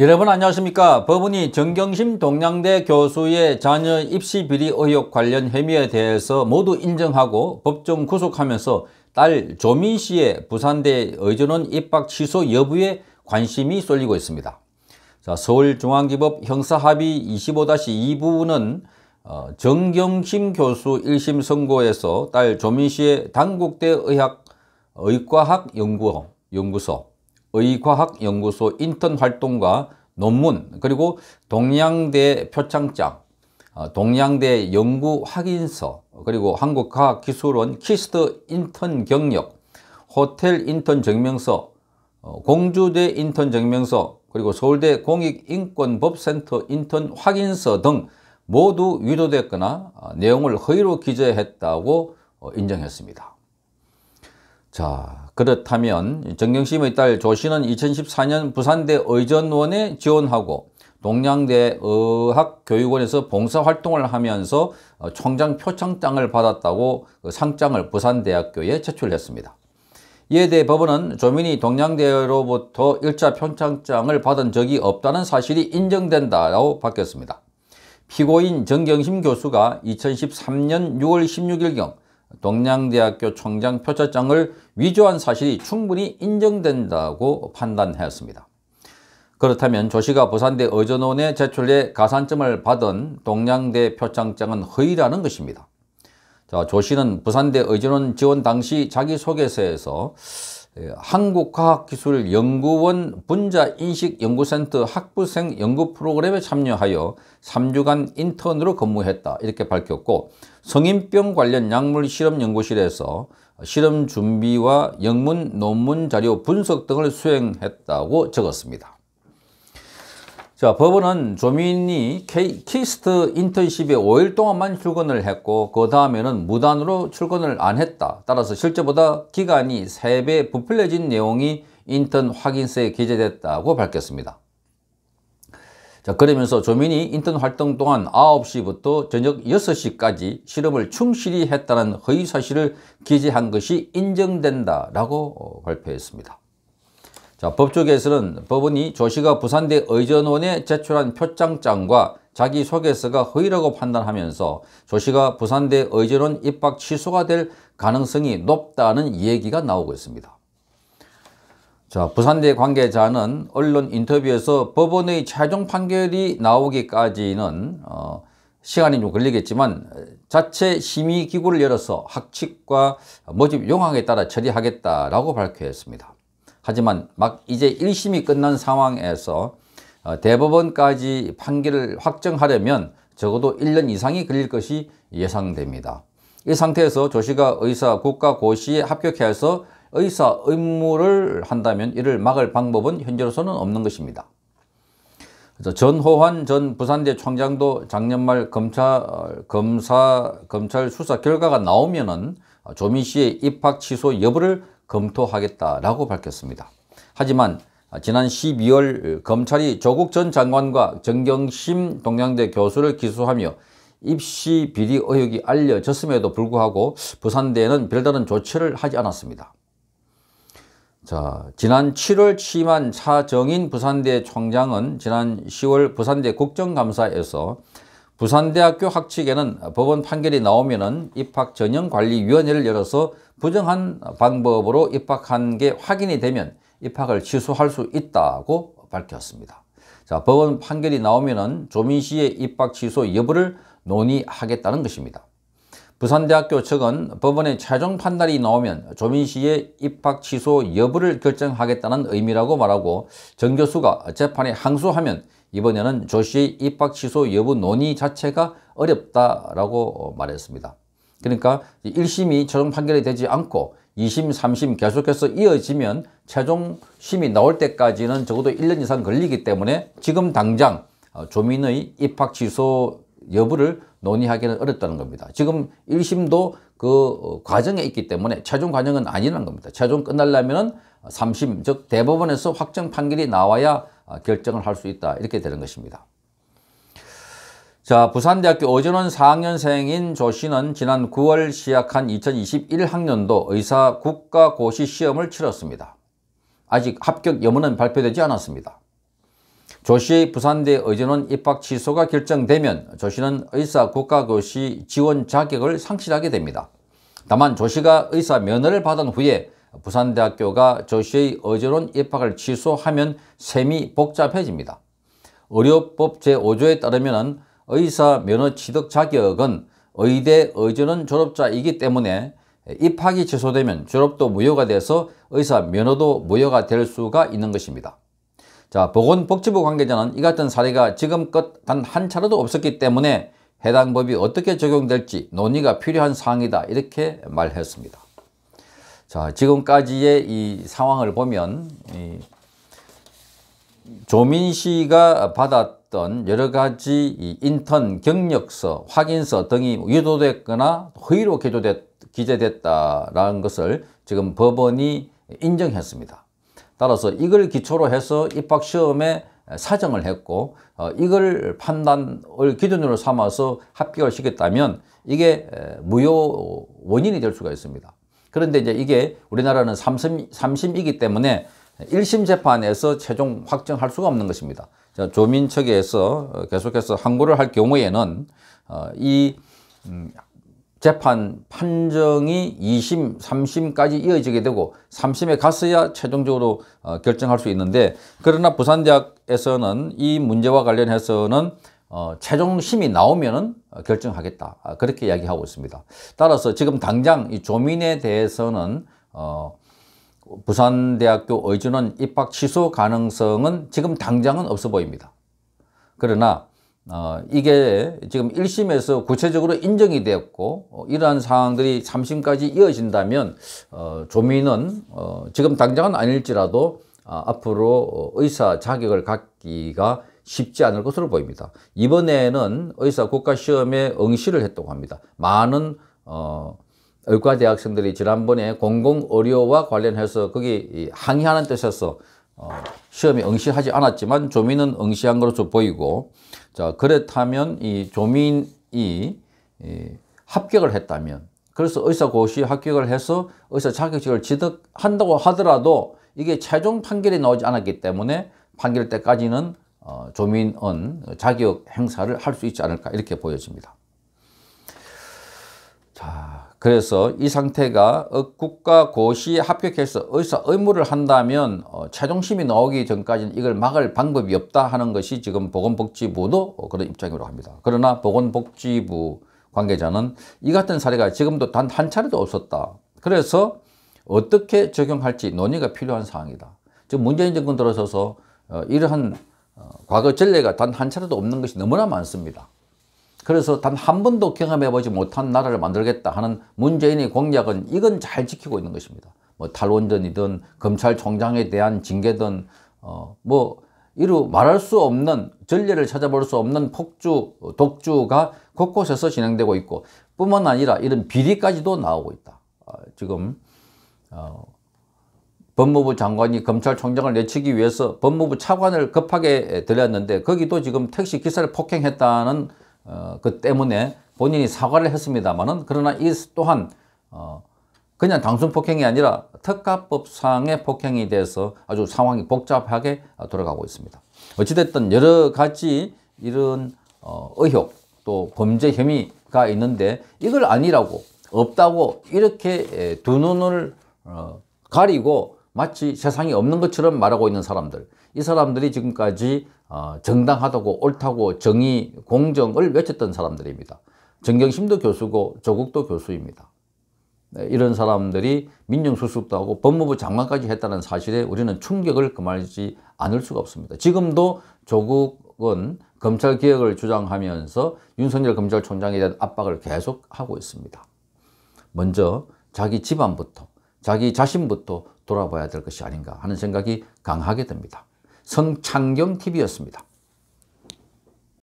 여러분 안녕하십니까 법원이 정경심 동양대 교수의 자녀 입시 비리 의혹 관련 혐의에 대해서 모두 인정하고 법정 구속하면서 딸 조민 씨의 부산대 의전원 입학 취소 여부에 관심이 쏠리고 있습니다. 자, 서울중앙기법 형사합의 25-2부는 어, 정경심 교수 1심 선고에서 딸 조민 씨의 당국대 의학 의과학 연구원 연구소 의과학연구소 인턴 활동과 논문 그리고 동양대 표창장 어, 동양대 연구 확인서 그리고 한국과학기술원 키스트 인턴 경력 호텔 인턴 증명서 어, 공주대 인턴 증명서 그리고 서울대 공익인권법센터 인턴 확인서 등 모두 위조됐거나 어, 내용을 허위로 기재했다고 인정했습니다. 자 그렇다면 정경심의 딸 조씨는 2014년 부산대 의전원에 지원하고 동양대 의학교육원에서 봉사활동을 하면서 총장 표창장을 받았다고 그 상장을 부산대학교에 제출했습니다. 이에 대해 법원은 조민이 동양대로부터 일차 표창장을 받은 적이 없다는 사실이 인정된다고 밝혔습니다. 피고인 정경심 교수가 2013년 6월 16일경 동양대학교 총장 표차장을 위조한 사실이 충분히 인정된다고 판단하였습니다. 그렇다면 조씨가 부산대 의전원에 제출해 가산점을 받은 동양대 표창장은 허위라는 것입니다. 자, 조씨는 부산대 의전원 지원 당시 자기소개서에서 예, 한국과학기술연구원 분자인식연구센터 학부생 연구 프로그램에 참여하여 3주간 인턴으로 근무했다 이렇게 밝혔고 성인병 관련 약물 실험 연구실에서 실험 준비와 영문 논문 자료 분석 등을 수행했다고 적었습니다. 자, 법원은 조민이 키스트 인턴십에 5일 동안만 출근을 했고 그 다음에는 무단으로 출근을 안 했다. 따라서 실제보다 기간이 3배 부풀려진 내용이 인턴 확인서에 기재됐다고 밝혔습니다. 자, 그러면서 조민이 인턴 활동 동안 9시부터 저녁 6시까지 실험을 충실히 했다는 허위 사실을 기재한 것이 인정된다라고 어, 발표했습니다. 자, 법조계에서는 법원이 조씨가 부산대 의전원에 제출한 표창장과 자기소개서가 허위라고 판단하면서 조씨가 부산대 의전원 입학 취소가 될 가능성이 높다는 얘기가 나오고 있습니다. 자, 부산대 관계자는 언론 인터뷰에서 법원의 최종 판결이 나오기까지는 어, 시간이 좀 걸리겠지만 자체 심의기구를 열어서 학칙과 모집 용항에 따라 처리하겠다라고 발표했습니다. 하지만 막 이제 1심이 끝난 상황에서 어, 대법원까지 판결을 확정하려면 적어도 1년 이상이 걸릴 것이 예상됩니다. 이 상태에서 조씨가 의사 국가 고시에 합격해서 의사 의무를 한다면 이를 막을 방법은 현재로서는 없는 것입니다. 전호환 전 부산대 총장도 작년 말 검찰, 검사, 검찰 수사 결과가 나오면은 조민 씨의 입학 취소 여부를 검토하겠다라고 밝혔습니다. 하지만 지난 12월 검찰이 조국 전 장관과 정경심 동양대 교수를 기소하며 입시 비리 의혹이 알려졌음에도 불구하고 부산대는 에 별다른 조치를 하지 않았습니다. 자, 지난 7월 취임한 차정인 부산대 총장은 지난 10월 부산대 국정감사에서 부산대학교 학칙에는 법원 판결이 나오면 은 입학 전형관리위원회를 열어서 부정한 방법으로 입학한 게 확인이 되면 입학을 취소할 수 있다고 밝혔습니다. 자, 법원 판결이 나오면 은 조민 씨의 입학 취소 여부를 논의하겠다는 것입니다. 부산대학교 측은 법원의 최종 판단이 나오면 조민 씨의 입학 취소 여부를 결정하겠다는 의미라고 말하고 정 교수가 재판에 항소하면 이번에는 조 씨의 입학 취소 여부 논의 자체가 어렵다라고 말했습니다. 그러니까 1심이 최종 판결이 되지 않고 2심, 3심 계속해서 이어지면 최종 심이 나올 때까지는 적어도 1년 이상 걸리기 때문에 지금 당장 조민의 입학 취소 여부를 논의하기는 어렵다는 겁니다. 지금 1심도 그 어, 과정에 있기 때문에 최종 과정은 아니라는 겁니다. 최종 끝날려면은 3심, 즉 대법원에서 확정 판결이 나와야 아, 결정을 할 수 있다. 이렇게 되는 것입니다. 자, 부산대학교 오전원 4학년생인 조 씨는 지난 9월 시작한 2021학년도 의사 국가고시 시험을 치렀습니다. 아직 합격 여부는 발표되지 않았습니다. 조씨의 부산대 의전원 입학 취소가 결정되면 조씨는 의사 국가고시 지원 자격을 상실하게 됩니다. 다만 조씨가 의사 면허를 받은 후에 부산대학교가 조씨의 의전원 입학을 취소하면 셈이 복잡해집니다. 의료법 제5조에 따르면 의사 면허 취득 자격은 의대 의전원 졸업자이기 때문에 입학이 취소되면 졸업도 무효가 돼서 의사 면허도 무효가 될 수가 있는 것입니다. 자, 보건복지부 관계자는 이 같은 사례가 지금껏 단 한 차례도 없었기 때문에 해당 법이 어떻게 적용될지 논의가 필요한 사항이다 이렇게 말했습니다. 자, 지금까지의 이 상황을 보면 이 조민 씨가 받았던 여러 가지 이 인턴 경력서, 확인서 등이 유도됐거나 허위로 기재됐다라는 것을 지금 법원이 인정했습니다. 따라서 이걸 기초로 해서 입학시험에 사정을 했고 어, 이걸 판단을 기준으로 삼아서 합격을 시켰다면 이게 무효 원인이 될 수가 있습니다. 그런데 이제 이게 우리나라는 삼심삼심이기 때문에 1심 재판에서 최종 확정할 수가 없는 것입니다. 조민 측에서 어, 계속해서 항고를 할 경우에는 어, 이 음, 재판 판정이 2심, 3심까지 이어지게 되고 3심에 갔어야 최종적으로 어, 결정할 수 있는데 그러나 부산대학에서는 이 문제와 관련해서는 어, 최종심이 나오면 은 어, 결정하겠다 아, 그렇게 이야기하고 있습니다. 따라서 지금 당장 이 조민에 대해서는 어, 부산대학교 의주는 입학 취소 가능성은 지금 당장은 없어 보입니다. 그러나 어, 이게 지금 1심에서 구체적으로 인정이 되었고 어, 이러한 상황들이 3심까지 이어진다면 어, 조민은 어, 지금 당장은 아닐지라도 아, 어, 앞으로 의사 자격을 갖기가 쉽지 않을 것으로 보입니다. 이번에는 의사 국가시험에 응시를 했다고 합니다. 많은 어, 의과대학생들이 지난번에 공공의료와 관련해서 거기 항의하는 뜻에서 어, 시험에 응시하지 않았지만 조민은 응시한 것으로 보이고 자 그렇다면 이 조민이 이 합격을 했다면 그래서 의사고시 합격을 해서 의사 자격증을 취득한다고 하더라도 이게 최종 판결이 나오지 않았기 때문에 판결 때까지는 어, 조민은 자격 행사를 할 수 있지 않을까 이렇게 보여집니다. 자, 그래서 이 상태가 어, 국가 고시 합격해서 의사 의무를 한다면 최종심이 어, 나오기 전까지는 이걸 막을 방법이 없다 하는 것이 지금 보건복지부도 어, 그런 입장으로 합니다. 그러나 보건복지부 관계자는 이 같은 사례가 지금도 단 한 차례도 없었다. 그래서 어떻게 적용할지 논의가 필요한 사항이다. 즉 문재인 정권 들어서서 이러한 과거 전례가 단 한 차례도 없는 것이 너무나 많습니다. 그래서 단 한 번도 경험해보지 못한 나라를 만들겠다 하는 문재인의 공약은 이건 잘 지키고 있는 것입니다. 뭐 탈원전이든 검찰총장에 대한 징계든 어 뭐 이루 말할 수 없는 전례를 찾아볼 수 없는 폭주 독주가 곳곳에서 진행되고 있고 뿐만 아니라 이런 비리까지도 나오고 있다. 어, 지금 어, 법무부 장관이 검찰총장을 내치기 위해서 법무부 차관을 급하게 들였는데 거기도 지금 택시 기사를 폭행했다는 어, 그 때문에 본인이 사과를 했습니다만은 그러나 이 또한 어, 그냥 단순 폭행이 아니라 특가법상의 폭행이 돼서 아주 상황이 복잡하게 돌아가고 있습니다. 어찌됐든 여러 가지 이런 어, 의혹 또 범죄 혐의가 있는데 이걸 아니라고 없다고 이렇게 두 눈을 어, 가리고 마치 세상이 없는 것처럼 말하고 있는 사람들 이 사람들이 지금까지 어, 정당하다고 옳다고 정의 공정을 외쳤던 사람들입니다. 정경심도 교수고 조국도 교수입니다. 네, 이런 사람들이 민정수석도 하고 법무부 장관까지 했다는 사실에 우리는 충격을 금하지 않을 수가 없습니다. 지금도 조국은 검찰 개혁을 주장하면서 윤석열 검찰총장에 대한 압박을 계속하고 있습니다. 먼저 자기 집안부터 자기 자신부터 돌아봐야 될 것이 아닌가 하는 생각이 강하게 듭니다. 성창경TV였습니다.